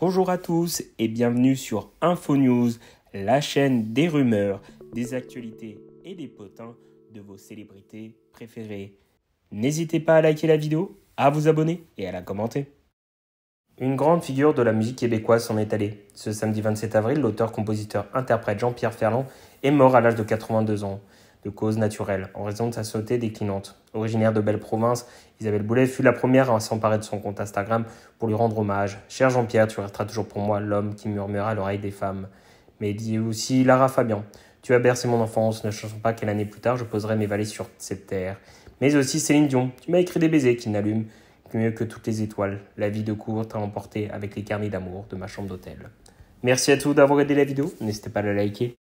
Bonjour à tous et bienvenue sur InfoNews, la chaîne des rumeurs, des actualités et des potins de vos célébrités préférées. N'hésitez pas à liker la vidéo, à vous abonner et à la commenter. Une grande figure de la musique québécoise s'en est allée. Ce samedi 27 avril, l'auteur-compositeur-interprète Jean-Pierre Ferland est mort à l'âge de 82 ans de cause naturelle, en raison de sa sauté déclinante. Originaire de belle province, Isabelle Boulet fut la première à s'emparer de son compte Instagram pour lui rendre hommage. Cher Jean-Pierre, tu resteras toujours pour moi l'homme qui murmura à l'oreille des femmes. Mais dis aussi Lara Fabian, tu as bercé mon enfance, ne change pas quelle année plus tard je poserai mes vallées sur cette terre. Mais aussi Céline Dion, tu m'as écrit des baisers qui n'allument que mieux que toutes les étoiles. La vie de cour t'a emporté avec les carnets d'amour de ma chambre d'hôtel. Merci à tous d'avoir aidé la vidéo, n'hésitez pas à la liker.